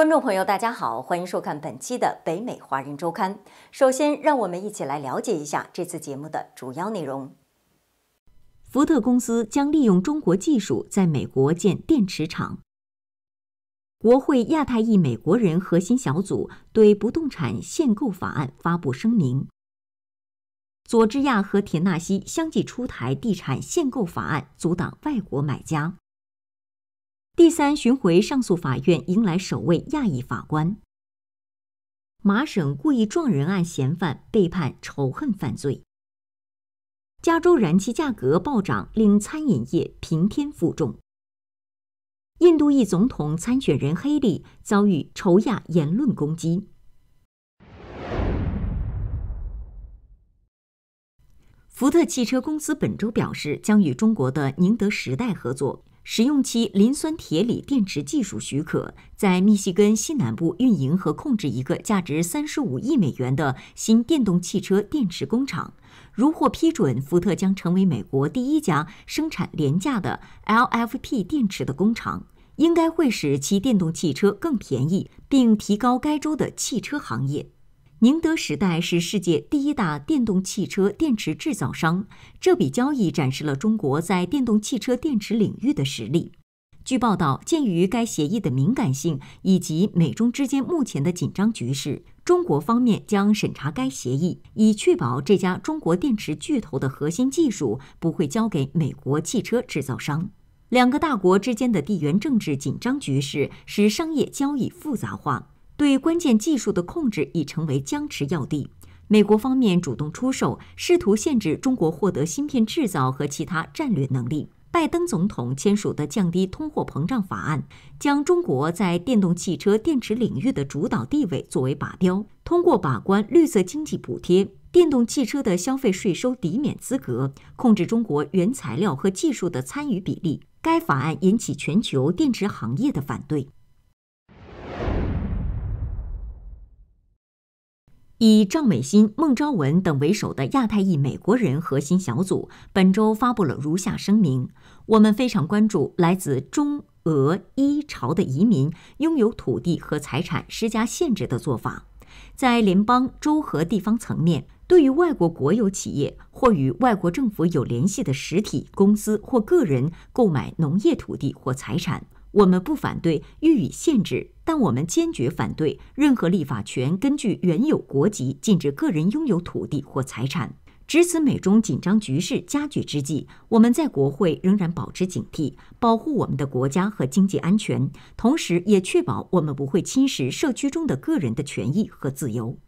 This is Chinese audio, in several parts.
观众朋友，大家好，欢迎收看本期的《北美华人周刊》。首先，让我们一起来了解一下这次节目的主要内容。福特公司将利用中国技术在美国建电池厂。国会亚太裔美国人核心小组对不动产限购法案发布声明。佐治亚和田纳西相继出台地产限购法案，阻挡外国买家。第三巡回上诉法院迎来首位亚裔法官。麻省故意撞人案嫌犯被判仇恨犯罪。加州燃气价格暴涨令餐饮业平添负重。印度裔总统参选人黑利遭遇仇亚言论攻击。福特汽车公司本周表示将与中国的宁德时代合作。使用其磷酸铁锂电池技术，许可在密西根西南部运营和控制一个价值三十五亿美元的新电动汽车电池工厂。如获批准，福特将成为美国第一家生产廉价的 LFP 电池的工厂，应该会使其电动汽车更便宜，并提高该州的汽车行业。宁德时代是世界第一大电动汽车电池制造商。这笔交易展示了中国在电动汽车电池领域的实力。据报道，鉴于该协议的敏感性以及美中之间目前的紧张局势，中国方面将审查该协议，以确保这家中国电池巨头的核心技术不会交给美国汽车制造商。两个大国之间的地缘政治紧张局势使商业交易复杂化。对关键技术的控制已成为僵持要地。美国方面主动出手，试图限制中国获得芯片制造和其他战略能力。拜登总统签署的降低通货膨胀法案，将中国在电动汽车电池领域的主导地位作为靶标，通过把关绿色经济补贴、电动汽车的消费税收抵免资格，控制中国原材料和技术的参与比例。该法案引起全球电池行业的反对。以赵美心、孟昭文等为首的亚太裔美国人核心小组本周发布了如下声明：我们非常关注来自中俄伊朝的移民拥有土地和财产施加限制的做法。在联邦、州和地方层面，对于外国国有企业或与外国政府有联系的实体、公司或个人购买农业土地或财产。我们不反对予以限制，但我们坚决反对任何立法权根据原有国籍禁止个人拥有土地或财产。值此美中紧张局势加剧之际，我们在国会仍然保持警惕，保护我们的国家和经济安全，同时也确保我们不会侵蚀社区中的个人的权益和自由。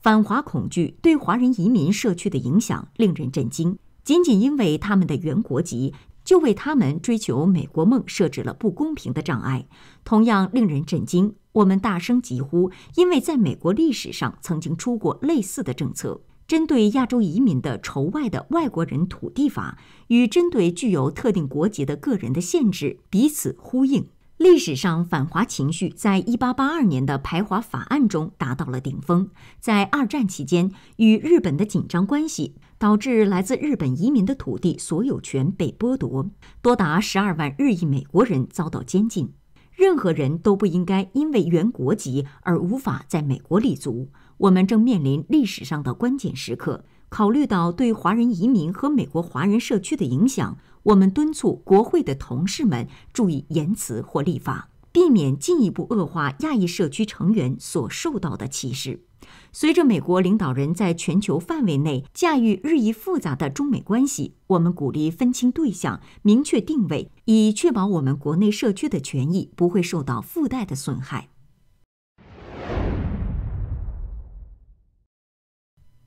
反华恐惧对华人移民社区的影响令人震惊，仅仅因为他们的原国籍。就为他们追求美国梦设置了不公平的障碍。同样令人震惊，我们大声疾呼，因为在美国历史上曾经出过类似的政策，针对亚洲移民的“仇外的外国人土地法”与针对具有特定国籍的个人的限制彼此呼应。历史上反华情绪在一八八二年的排华法案中达到了顶峰。在二战期间，与日本的紧张关系导致来自日本移民的土地所有权被剥夺，多达十二万日裔美国人遭到监禁。任何人都不应该因为原国籍而无法在美国立足。我们正面临历史上的关键时刻。考虑到对华人移民和美国华人社区的影响，我们敦促国会的同事们注意言辞或立法，避免进一步恶化亚裔社区成员所受到的歧视。随着美国领导人在全球范围内驾驭日益复杂的中美关系，我们鼓励分清对象，明确定位，以确保我们国内社区的权益不会受到附带的损害。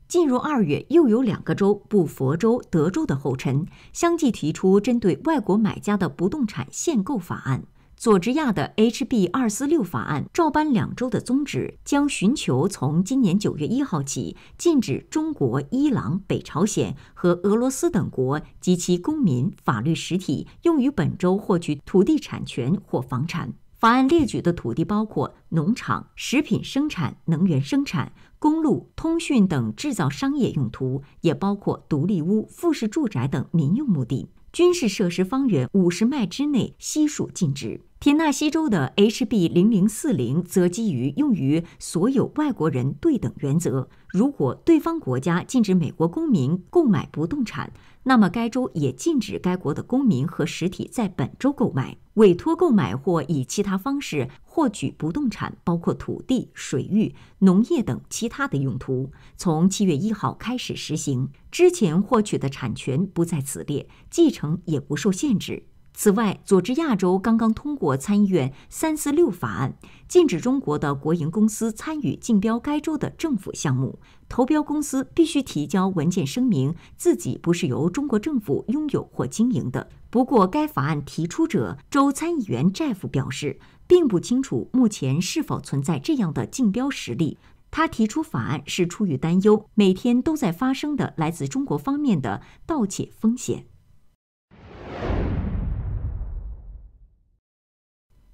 进入二月，又有两个州步佛州、德州的后尘，相继提出针对外国买家的不动产限购法案。佐治亚的 HB 二四六法案照搬两州的宗旨，将寻求从今年九月一号起禁止中国、伊朗、北朝鲜和俄罗斯等国及其公民、法律实体用于本州获取土地产权或房产。法案列举的土地包括农场、食品生产、能源生产、公路、通讯等制造商业用途，也包括独立屋、复式住宅等民用目的。军事设施方圆五十迈之内悉数禁止。田纳西州的 HB 零零四零则基于用于所有外国人对等原则，如果对方国家禁止美国公民购买不动产。那么，该州也禁止该国的公民和实体在本州购买、委托购买或以其他方式获取不动产，包括土地、水域、农业等其他的用途。从七月一号开始实行，之前获取的产权不在此列，继承也不受限制。此外，佐治亚州刚刚通过参议院“三四六”法案，禁止中国的国营公司参与竞标该州的政府项目。投标公司必须提交文件声明自己不是由中国政府拥有或经营的。不过，该法案提出者州参议员戴夫表示，并不清楚目前是否存在这样的竞标实力。他提出法案是出于担忧每天都在发生的来自中国方面的盗窃风险。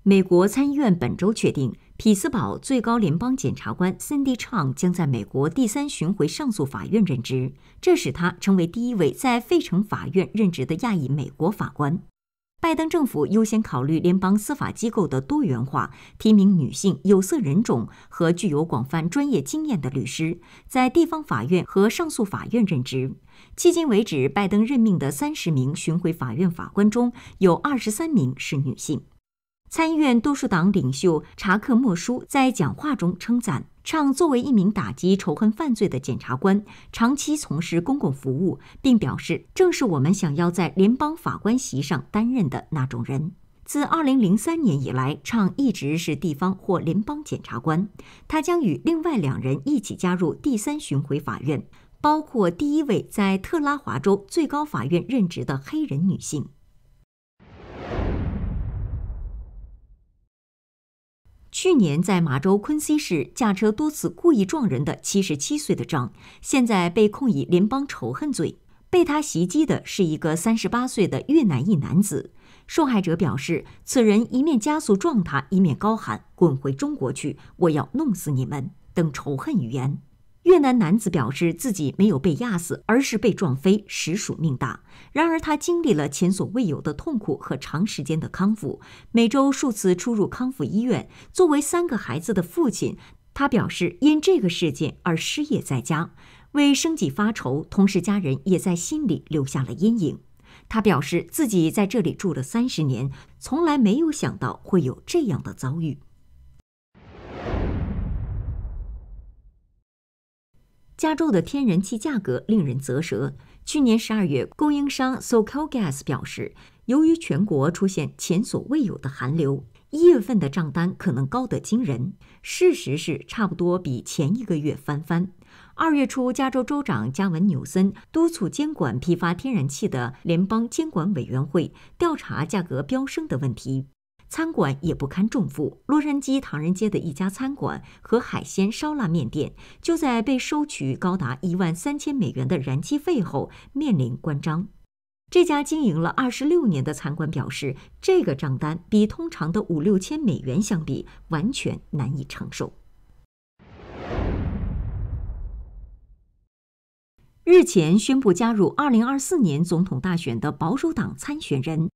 美国参议院本周确定，匹斯堡最高联邦检察官 Cindy Chang 将在美国第三巡回上诉法院任职，这使他成为第一位在费城法院任职的亚裔美国法官。拜登政府优先考虑联邦司法机构的多元化，提名女性、有色人种和具有广泛专业经验的律师在地方法院和上诉法院任职。迄今为止，拜登任命的三十名巡回法院法官中有二十三名是女性。参议院多数党领袖查克·莫舒在讲话中称赞畅作为一名打击仇恨犯罪的检察官，长期从事公共服务，并表示正是我们想要在联邦法官席上担任的那种人。自2003年以来，畅一直是地方或联邦检察官。他将与另外两人一起加入第三巡回法院，包括第一位在特拉华州最高法院任职的黑人女性。去年在马州昆西市驾车多次故意撞人的七十七岁的张，现在被控以联邦仇恨罪。被他袭击的是一个三十八岁的越南裔男子。受害者表示，此人一面加速撞他，一面高喊“滚回中国去，我要弄死你们”等仇恨语言。越南男子表示自己没有被压死，而是被撞飞，实属命大。然而，他经历了前所未有的痛苦和长时间的康复，每周数次出入康复医院。作为三个孩子的父亲，他表示因这个事件而失业在家，为生计发愁，同时家人也在心里留下了阴影。他表示自己在这里住了三十年，从来没有想到会有这样的遭遇。加州的天然气价格令人咋舌。去年十二月，供应商 SoCalGas 表示，由于全国出现前所未有的寒流，一月份的账单可能高得惊人。事实是，差不多比前一个月翻番。二月初，加州州长加文纽森督促监管批发天然气的联邦监管委员会调查价格飙升的问题。餐馆也不堪重负。洛杉矶唐人街的一家餐馆和海鲜烧腊面店，就在被收取高达一万三千美元的燃气费后面临关张。这家经营了二十六年的餐馆表示，这个账单比通常的五六千美元相比，完全难以承受。日前宣布加入二零二四年总统大选的保守党参选人。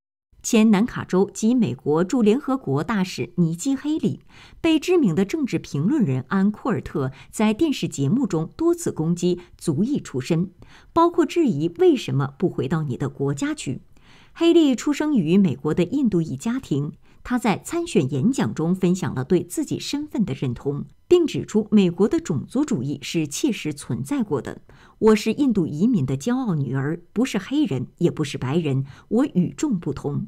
前南卡州及美国驻联合国大使尼基·黑利被知名的政治评论人安·库尔特在电视节目中多次攻击，足裔出身，包括质疑为什么不回到你的国家去。黑利出生于美国的印度裔家庭，他在参选演讲中分享了对自己身份的认同。并指出，美国的种族主义是切实存在过的。我是印度移民的骄傲女儿，不是黑人，也不是白人，我与众不同。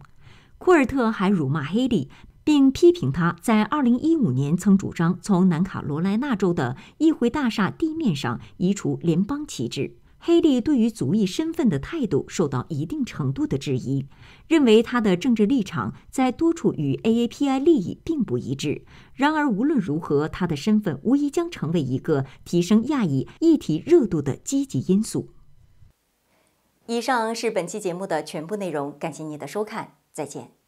库尔特还辱骂黑利，并批评他在2015年曾主张从南卡罗来纳州的议会大厦地面上移除联邦旗帜。黑利对于族裔身份的态度受到一定程度的质疑，认为他的政治立场在多处与 A A P I 利益并不一致。然而无论如何，他的身份无疑将成为一个提升亚裔议题热度的积极因素。以上是本期节目的全部内容，感谢您的收看，再见。